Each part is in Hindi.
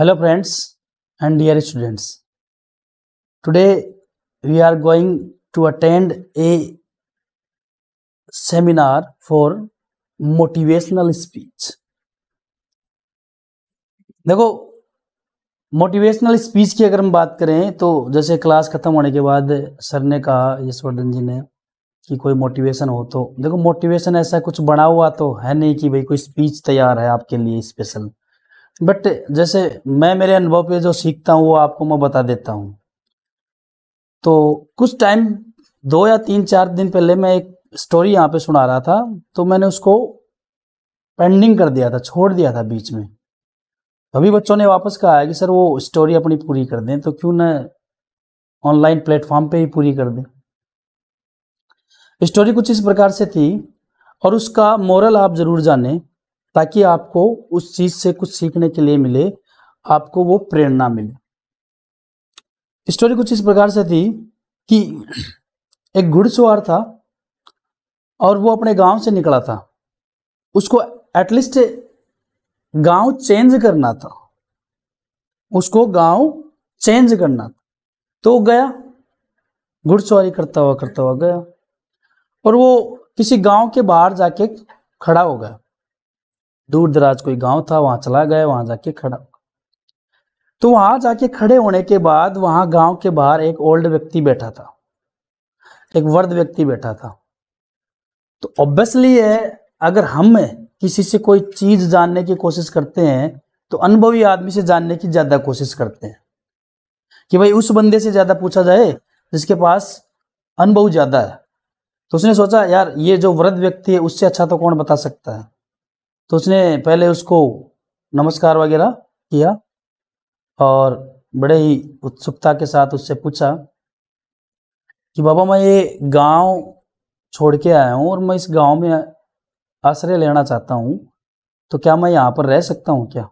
hello friends and dear students today we are going to attend a seminar for motivational speech देखो मोटिवेशनल स्पीच की अगर हम बात करें तो जैसे क्लास खत्म होने के बाद सर ने कहा यशवर्धन जी ने कि कोई मोटिवेशन हो तो देखो मोटिवेशन ऐसा कुछ बना हुआ तो है नहीं कि भाई कोई स्पीच तैयार है आपके लिए स्पेशल बट जैसे मैं मेरे अनुभव पे जो सीखता हूँ वो आपको मैं बता देता हूँ तो कुछ टाइम दो या तीन चार दिन पहले मैं एक स्टोरी यहाँ पे सुना रहा था तो मैंने उसको पेंडिंग कर दिया था छोड़ दिया था बीच में अभी बच्चों ने वापस कहा है कि सर वो स्टोरी अपनी पूरी कर दें तो क्यों ना ऑनलाइन प्लेटफॉर्म पे ही पूरी कर दें स्टोरी कुछ इस प्रकार से थी और उसका मोरल आप ज़रूर जानें ताकि आपको उस चीज से कुछ सीखने के लिए मिले आपको वो प्रेरणा मिले स्टोरी कुछ इस प्रकार से थी कि एक घुड़सवार था और वो अपने गांव से निकला था उसको एटलीस्ट गांव चेंज करना था उसको गांव चेंज करना था तो गया घुड़सवारी करता हुआ करता हुआ गया और वो किसी गांव के बाहर जाके खड़ा हो गया दूर दराज कोई गांव था वहां चला गया वहां जाके खड़ा तो वहां जाके खड़े होने के बाद वहां गांव के बाहर एक ओल्ड व्यक्ति बैठा था एक वर्द व्यक्ति बैठा था तो ऑब्वियसली है अगर हम किसी से कोई चीज जानने की कोशिश करते हैं तो अनुभवी आदमी से जानने की ज्यादा कोशिश करते हैं कि भाई उस बंदे से ज्यादा पूछा जाए जिसके पास अनुभव ज्यादा है तो उसने सोचा यार ये जो वृद्ध व्यक्ति है उससे अच्छा तो कौन बता सकता है तो उसने पहले उसको नमस्कार वगैरह किया और बड़े ही उत्सुकता के साथ उससे पूछा कि बाबा मैं ये गांव छोड़ के आया हूँ और मैं इस गांव में आश्रय लेना चाहता हूँ तो क्या मैं यहाँ पर रह सकता हूँ क्या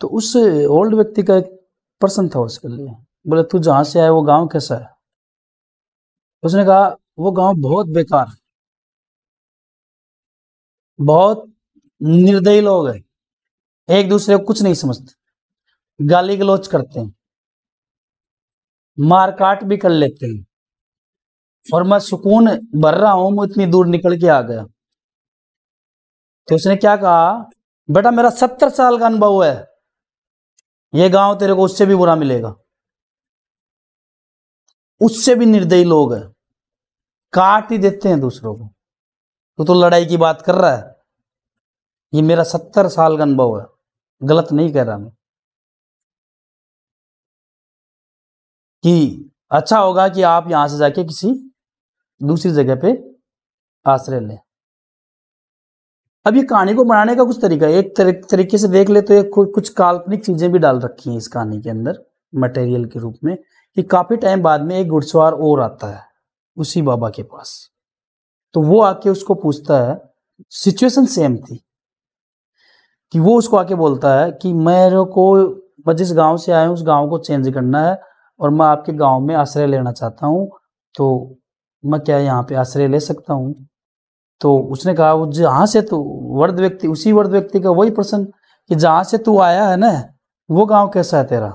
तो उस ओल्ड व्यक्ति का एक पर्सन था उसके लिए बोले तू जहाँ से आया वो गांव कैसा है उसने कहा वो गांव बहुत बेकार है बहुत निर्दयी लोग हैं एक दूसरे को कुछ नहीं समझते गाली गलोच करते हैं मारकाट भी कर लेते हैं और मैं सुकून भर रहा हूं मैं इतनी दूर निकल के आ गया तो उसने क्या कहा बेटा मेरा सत्तर साल का अनुभव है ये गांव तेरे को उससे भी बुरा मिलेगा उससे भी निर्दयी लोग हैं काट ही देते हैं दूसरों को तो, तो लड़ाई की बात कर रहा है ये मेरा सत्तर साल का अनुभव है गलत नहीं कह रहा मैं कि अच्छा होगा कि आप यहां से जाके किसी दूसरी जगह पे आश्रय लें अब ये कहानी को बनाने का कुछ तरीका एक तरीके से देख ले तो एक कुछ काल्पनिक चीजें भी डाल रखी हैं इस कहानी के अंदर मटेरियल के रूप में कि काफी टाइम बाद में एक घुड़सवार और आता है उसी बाबा के पास तो वो आके उसको पूछता है सिचुएशन सेम थी कि वो उसको आके बोलता है कि मेरे को मैं जिस गांव से आया हूँ उस गांव को चेंज करना है और मैं आपके गांव में आश्रय लेना चाहता हूँ तो मैं क्या यहाँ पे आश्रय ले सकता हूँ तो उसने कहा वो जहाँ से तू वर्द व्यक्ति उसी वर्द व्यक्ति का वही प्रश्न कि जहाँ से तू आया है ना वो गांव कैसा है तेरा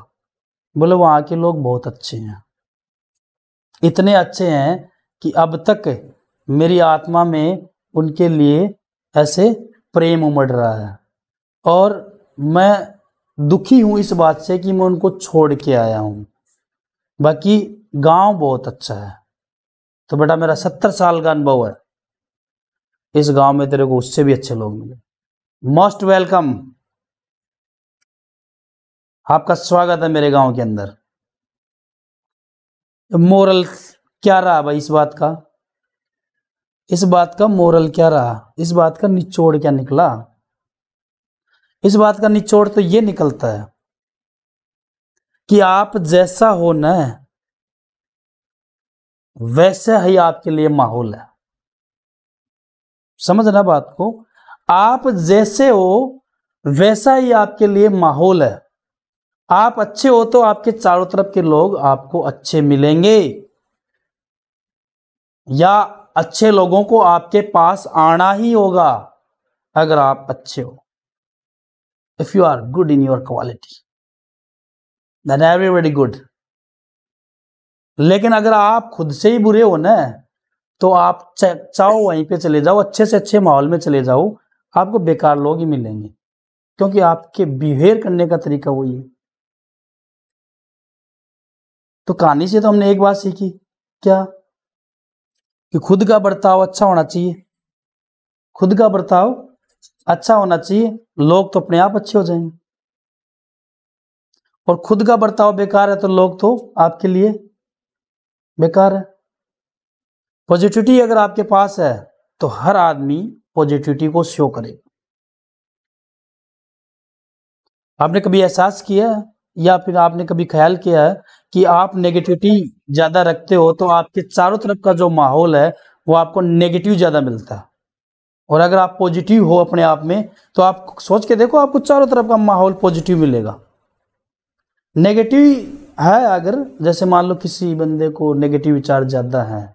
बोले वहाँ के लोग बहुत अच्छे हैं इतने अच्छे हैं कि अब तक मेरी आत्मा में उनके लिए ऐसे प्रेम उमड़ रहा है और मैं दुखी हूँ इस बात से कि मैं उनको छोड़ के आया हूँ बाकी गांव बहुत अच्छा है तो बेटा मेरा सत्तर साल का अनुभव है इस गांव में तेरे को उससे भी अच्छे लोग मिले मोस्ट वेलकम आपका स्वागत है मेरे गांव के अंदर मोरल क्या रहा भाई इस बात का इस बात का मोरल क्या रहा इस बात का निचोड़ क्या निकला इस बात का निचोड़ तो ये निकलता है कि आप जैसा हो न वैसा ही आपके लिए माहौल है समझना बात को आप जैसे हो वैसा ही आपके लिए माहौल है आप अच्छे हो तो आपके चारों तरफ के लोग आपको अच्छे मिलेंगे या अच्छे लोगों को आपके पास आना ही होगा अगर आप अच्छे हो if you are good in your quality then everybody good लेकिन अगर आप खुद से ही बुरे हो ना तो आप चाहो वहीं पे चले जाओ अच्छे से अच्छे माहौल में चले जाओ आपको बेकार लोग ही मिलेंगे क्योंकि आपके बिहेव करने का तरीका वही है तो कहानी से तो हमने एक बात सीखी क्या कि खुद का बर्ताव अच्छा होना चाहिए खुद का बर्ताव अच्छा होना चाहिए लोग तो अपने आप अच्छे हो जाएंगे और खुद का बर्ताव बेकार है तो लोग तो आपके लिए बेकार है पॉजिटिविटी अगर आपके पास है तो हर आदमी पॉजिटिविटी को शो करेगा आपने कभी एहसास किया है या फिर आपने कभी ख्याल किया है कि आप नेगेटिविटी ज्यादा रखते हो तो आपके चारों तरफ का जो माहौल है वो आपको नेगेटिव ज्यादा मिलता है और अगर आप पॉजिटिव हो अपने आप में तो आप सोच के देखो आपको चारों तरफ का माहौल पॉजिटिव मिलेगा नेगेटिव है अगर जैसे मान लो किसी बंदे को नेगेटिव विचार ज़्यादा हैं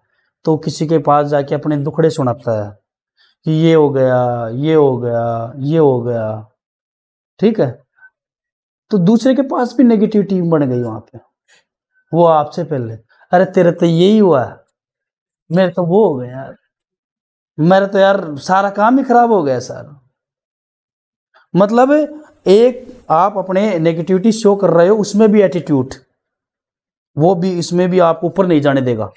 तो किसी के पास जाके अपने दुखड़े सुनाता है कि ये हो गया ये हो गया ये हो गया ठीक है तो दूसरे के पास भी नेगेटिव टीम बन गई वहाँ पे वो आपसे पहले अरे तेरे तो यही हुआ मेरे तो वो हो गया यार मेरा तो यार सारा काम ही खराब हो गया सर मतलब एक आप अपने नेगेटिविटी शो कर रहे हो उसमें भी एटीट्यूड वो भी इसमें भी आपको ऊपर नहीं जाने देगा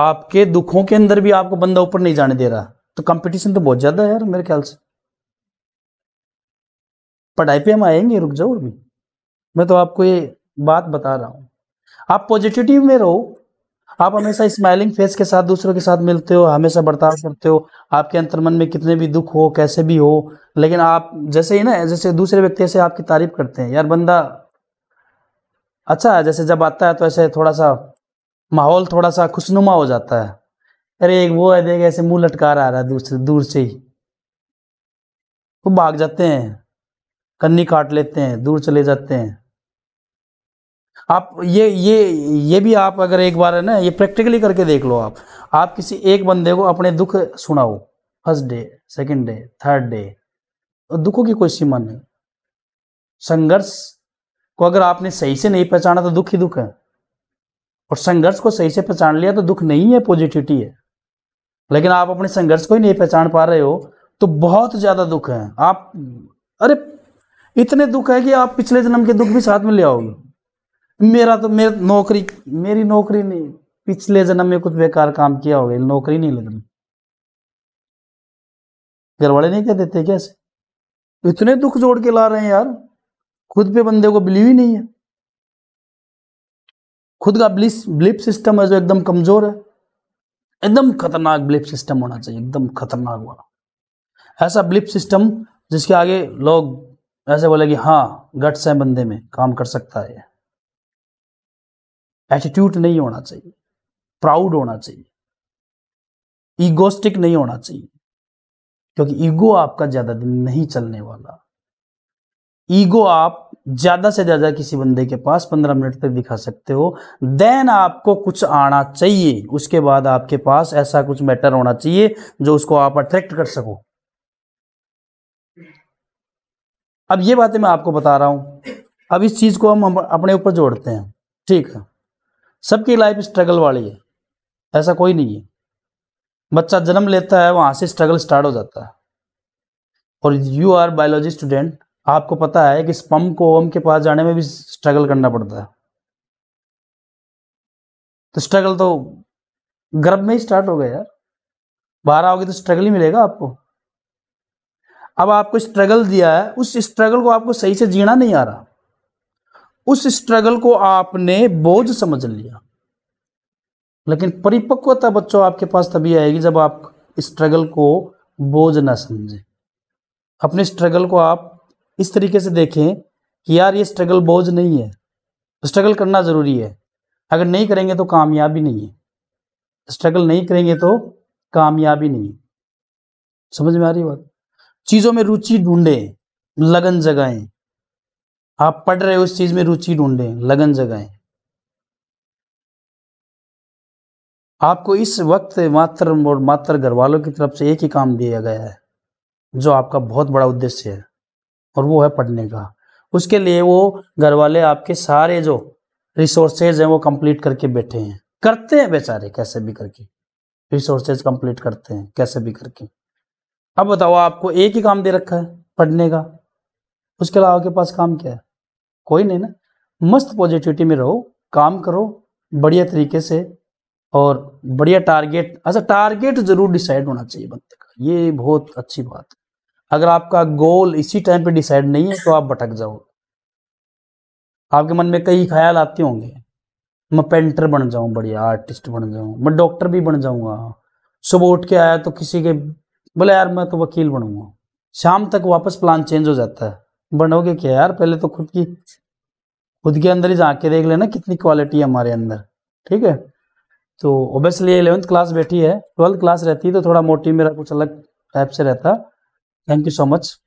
आपके दुखों के अंदर भी आपको बंदा ऊपर नहीं जाने दे रहा तो कंपटीशन तो बहुत ज्यादा है यार मेरे ख्याल से पढ़ाई पे हम आएंगे रुक जाओ भी मैं तो आपको ये बात बता रहा हूं आप पॉजिटिव में रहो आप हमेशा स्माइलिंग फेस के साथ दूसरों के साथ मिलते हो हमेशा बर्ताव करते हो आपके अंतर्मन में कितने भी दुख हो कैसे भी हो लेकिन आप जैसे ही ना जैसे दूसरे व्यक्ति से आपकी तारीफ करते हैं यार बंदा अच्छा है जैसे जब आता है तो ऐसे थोड़ा सा माहौल थोड़ा सा खुशनुमा हो जाता है अरे एक वो है देख ऐसे मुंह लटका रहा है दूसरे दूर से ही वो भाग जाते हैं कन्नी काट लेते हैं दूर चले जाते हैं आप ये ये ये भी आप अगर एक बार है ना ये प्रैक्टिकली करके देख लो आप आप किसी एक बंदे को अपने दुख सुनाओ first day second day third day दुखों की कोई सीमा नहीं संघर्ष को अगर आपने सही से नहीं पहचाना तो दुख ही दुख है और संघर्ष को सही से पहचान लिया तो दुख नहीं है पॉजिटिविटी है लेकिन आप अपने संघर्ष को ही नहीं पहचान पा रहे हो तो बहुत ज़्यादा दुख है आप अरे इतने दुख है कि आप पिछले जन्म के दुख भी साथ में ले आओगे मेरा तो मेरे नौकरी मेरी नौकरी नहीं पिछले जन्म में कुछ बेकार काम किया होगा नौकरी नहीं लगनी घर वाले नहीं कह देते कैसे इतने दुख जोड़ के ला रहे हैं यार खुद पे बंदे को बिलीव ही नहीं है खुद का ब्लिस ब्लिप सिस्टम है जो एकदम कमजोर है एकदम खतरनाक ब्लिप सिस्टम होना चाहिए एकदम खतरनाक वाला ऐसा ब्लिप सिस्टम जिसके आगे लोग ऐसे बोले कि हाँ गट्स हैं बंदे में काम कर सकता है एटीट्यूड नहीं होना चाहिए प्राउड होना चाहिए ईगोस्टिक नहीं होना चाहिए क्योंकि ईगो आपका ज्यादा दिन नहीं चलने वाला ईगो आप ज्यादा से ज्यादा किसी बंदे के पास पंद्रह मिनट तक दिखा सकते हो देन आपको कुछ आना चाहिए उसके बाद आपके पास ऐसा कुछ मैटर होना चाहिए जो उसको आप अट्रैक्ट कर सको अब ये बातें मैं आपको बता रहा हूं अब इस चीज को हम अपने ऊपर जोड़ते हैं ठीक है सबकी लाइफ स्ट्रगल वाली है ऐसा कोई नहीं है बच्चा जन्म लेता है वहाँ से स्ट्रगल स्टार्ट हो जाता है और यू आर बायोलॉजी स्टूडेंट आपको पता है कि स्पम को ओम के पास जाने में भी स्ट्रगल करना पड़ता है तो स्ट्रगल तो गर्भ में ही स्टार्ट हो गया यार बाहर आओगे तो स्ट्रगल ही मिलेगा आपको अब आपको स्ट्रगल दिया है उस स्ट्रगल को आपको सही से जीना नहीं आ रहा उस स्ट्रगल को आपने बोझ समझ लिया लेकिन परिपक्वता बच्चों आपके पास तभी आएगी जब आप स्ट्रगल को बोझ ना समझें अपने स्ट्रगल को आप इस तरीके से देखें कि यार ये स्ट्रगल बोझ नहीं है तो स्ट्रगल करना ज़रूरी है अगर नहीं करेंगे तो कामयाबी नहीं है स्ट्रगल नहीं करेंगे तो कामयाबी नहीं है समझ में आ रही बात चीज़ों में रुचि ढूंढें लगन जगाएं आप पढ़ रहे हो उस चीज में रुचि ढूंढें लगन जगाएं आपको इस वक्त मात्र और मात्र घर वालों की तरफ से एक ही काम दिया गया है जो आपका बहुत बड़ा उद्देश्य है और वो है पढ़ने का उसके लिए वो घर वाले आपके सारे जो रिसोर्सेज हैं वो कंप्लीट करके बैठे हैं करते हैं बेचारे कैसे भी करके रिसोर्सेज कंप्लीट करते हैं कैसे भी करके अब बताओ आपको एक ही काम दे रखा है पढ़ने का उसके अलावा के पास काम क्या है कोई नहीं ना मस्त पॉजिटिविटी में रहो काम करो बढ़िया तरीके से और बढ़िया टारगेट अच्छा टारगेट जरूर डिसाइड होना चाहिए बंदे का ये बहुत अच्छी बात है अगर आपका गोल इसी टाइम पे डिसाइड नहीं है तो आप भटक जाओ आपके मन में कई ख्याल आते होंगे मैं पेंटर बन जाऊं बढ़िया आर्टिस्ट बन जाऊं मैं डॉक्टर भी बन जाऊंगा सुबह उठ के आया तो किसी के बोले यार मैं तो वकील बनूंगा शाम तक वापस प्लान चेंज हो जाता है बनोगे क्या यार पहले तो खुद की खुद के अंदर ही जाके देख लेना कितनी क्वालिटी है हमारे अंदर ठीक है तो ओबियसली इलेवंथ क्लास बैठी है ट्वेल्थ क्लास रहती है तो थोड़ा मोटिव मेरा कुछ अलग टाइप से रहता थैंक यू सो मच